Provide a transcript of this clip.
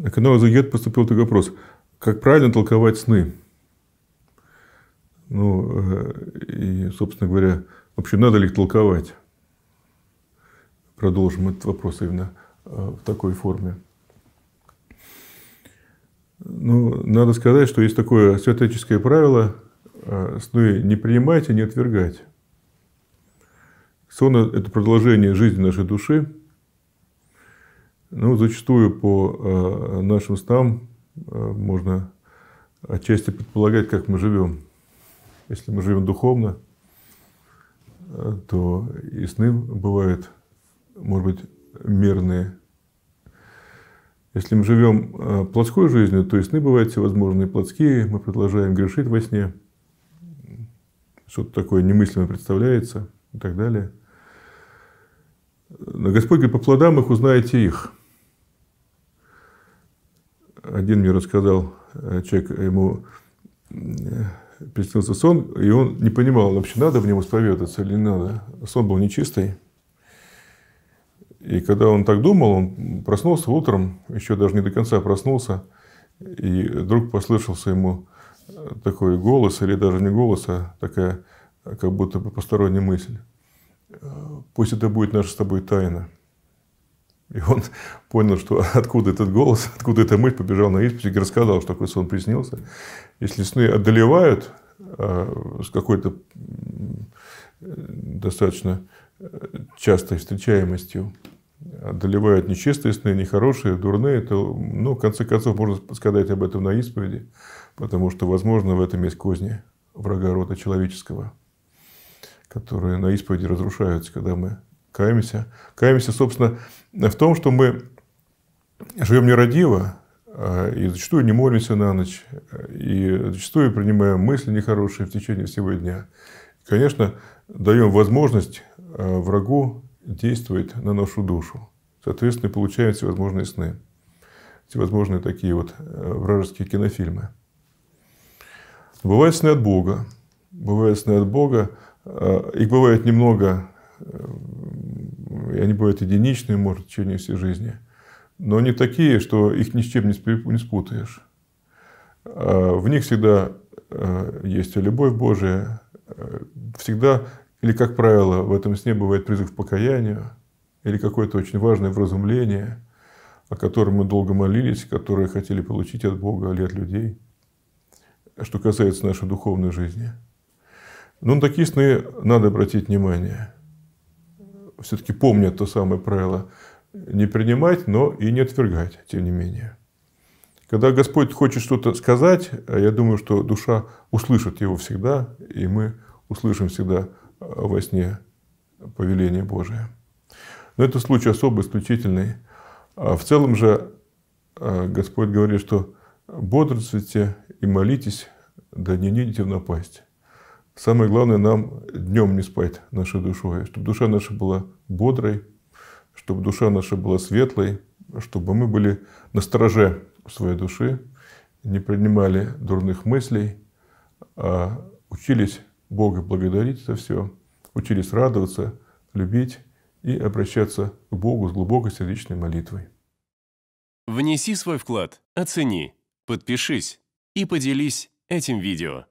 На канал Азагет поступил такой вопрос. Как правильно толковать сны? Ну, э, и, собственно говоря, вообще надо ли их толковать? Продолжим этот вопрос именно э, в такой форме. Ну, надо сказать, что есть такое святоэтическое правило э, – сны не принимать и не отвергать. Сон – это продолжение жизни нашей души – ну, зачастую по э, нашим стам э, можно отчасти предполагать, как мы живем. Если мы живем духовно, э, то и сны бывают, может быть, мирные. Если мы живем плотской жизнью, то и сны бывают всевозможные плотские, мы продолжаем грешить во сне, что-то такое немыслимое представляется и так далее. Но Господь говорит, по плодам их узнаете их – один мне рассказал э, человек, ему э, приснился сон, и он не понимал, вообще надо в него исповедаться или не надо. Сон был нечистый. И когда он так думал, он проснулся утром, еще даже не до конца проснулся, и вдруг послышался ему э, такой голос, или даже не голос, а такая как будто бы посторонняя мысль. Пусть это будет наша с тобой тайна. И он понял, что откуда этот голос, откуда эта мысль, побежал на исповедь и рассказал, что такой сон приснился. Если сны одолевают э, с какой-то достаточно э, частой встречаемостью, одолевают нечистые сны, нехорошие, дурные, то, ну, в конце концов, можно сказать об этом на исповеди, потому что, возможно, в этом есть козни врага рода человеческого, которые на исповеди разрушаются, когда мы каемся. Каемся, собственно, в том, что мы живем нерадиво, а, и зачастую не молимся на ночь, и зачастую принимаем мысли нехорошие в течение всего дня. конечно, даем возможность а, врагу действовать на нашу душу. Соответственно, получаем всевозможные сны, всевозможные такие вот э, вражеские кинофильмы. Бывает сны от Бога. бывает сны от Бога. А, их бывает немного, и э, они бывают единичные, может, в течение всей жизни. Но они такие, что их ни с чем не спутаешь. А, в них всегда э, есть любовь Божия. Э, всегда, или, как правило, в этом сне бывает призыв к покаянию. Или какое-то очень важное вразумление, о котором мы долго молились, которое хотели получить от Бога или от людей. Что касается нашей духовной жизни. Но ну, на такие сны надо обратить внимание – все-таки помнят то самое правило не принимать, но и не отвергать, тем не менее. Когда Господь хочет что-то сказать, а я думаю, что душа услышит его всегда, и мы услышим всегда а, во сне повеление Божие. Но это случай особый, исключительный. А в целом же Господь говорит, что бодрствуйте и молитесь, да не идите в напасть. Самое главное нам днем не спать нашей душой, чтобы душа наша была бодрой, чтобы душа наша была светлой, чтобы мы были на страже своей души, не принимали дурных мыслей, а учились Бога благодарить за все, учились радоваться, любить и обращаться к Богу с глубокой сердечной молитвой. Внеси свой вклад, оцени, подпишись и поделись этим видео.